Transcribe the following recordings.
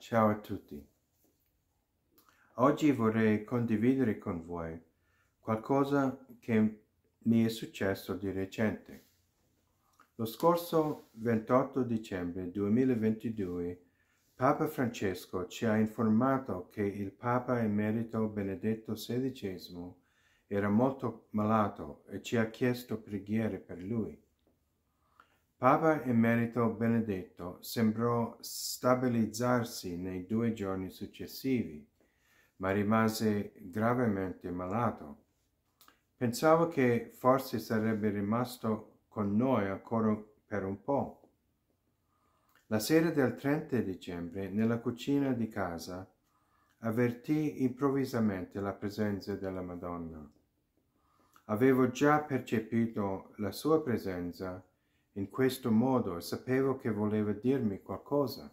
Ciao a tutti. Oggi vorrei condividere con voi qualcosa che mi è successo di recente. Lo scorso 28 dicembre 2022 Papa Francesco ci ha informato che il Papa Emerito Benedetto XVI era molto malato e ci ha chiesto preghiere per lui. Papa Emerito Benedetto sembrò stabilizzarsi nei due giorni successivi, ma rimase gravemente malato. Pensavo che forse sarebbe rimasto con noi ancora per un po'. La sera del 30 dicembre, nella cucina di casa, avvertì improvvisamente la presenza della Madonna. Avevo già percepito la sua presenza in questo modo sapevo che voleva dirmi qualcosa.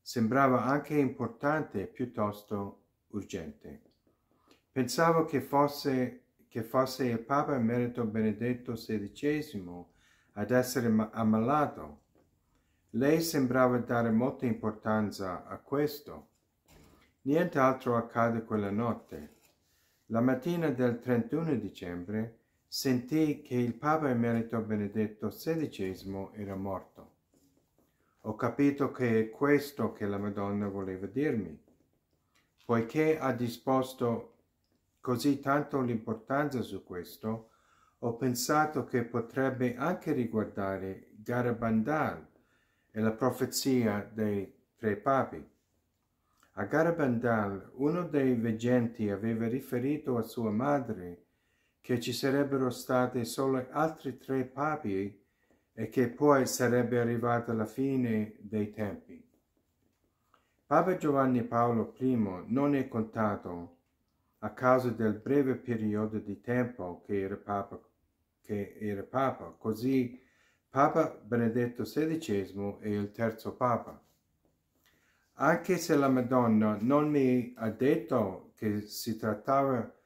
Sembrava anche importante, e piuttosto urgente. Pensavo che fosse, che fosse il Papa Emerito Benedetto XVI ad essere ammalato. Lei sembrava dare molta importanza a questo. Nient'altro accade quella notte. La mattina del 31 dicembre sentì che il Papa Emerito Benedetto XVI era morto. Ho capito che è questo che la Madonna voleva dirmi, poiché ha disposto così tanto l'importanza su questo, ho pensato che potrebbe anche riguardare Garabandal e la profezia dei tre papi. A Garabandal uno dei veggenti aveva riferito a sua madre che ci sarebbero stati solo altri tre papi e che poi sarebbe arrivata la fine dei tempi. Papa Giovanni Paolo I non è contato a causa del breve periodo di tempo che era Papa, che era papa. così Papa Benedetto XVI è il terzo Papa. Anche se la Madonna non mi ha detto che si trattava di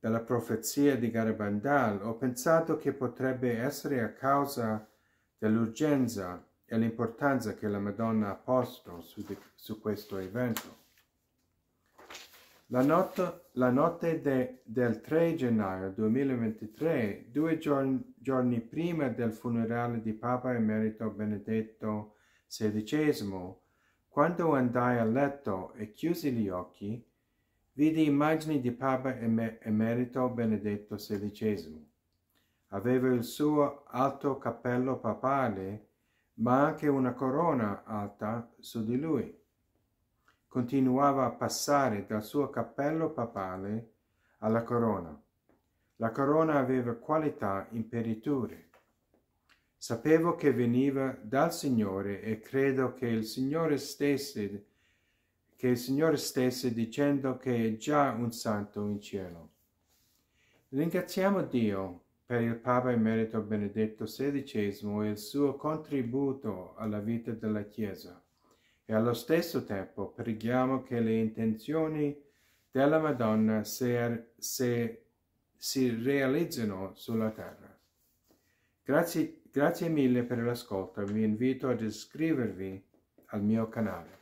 della profezia di Garibandal, ho pensato che potrebbe essere a causa dell'urgenza e l'importanza che la Madonna ha posto su, di, su questo evento. La notte, la notte de, del 3 gennaio 2023, due giorni, giorni prima del funerale di Papa Emerito Benedetto XVI, quando andai a letto e chiusi gli occhi, vide immagini di Papa Emerito Benedetto XVI. Aveva il suo alto cappello papale, ma anche una corona alta su di lui. Continuava a passare dal suo cappello papale alla corona. La corona aveva qualità imperiture. Sapevo che veniva dal Signore e credo che il Signore stesse che il Signore stesse dicendo che è già un santo in cielo. Ringraziamo Dio per il Papa Emerito Benedetto XVI e il suo contributo alla vita della Chiesa e allo stesso tempo preghiamo che le intenzioni della Madonna se, se, si realizzino sulla terra. Grazie, grazie mille per l'ascolto, vi invito ad iscrivervi al mio canale.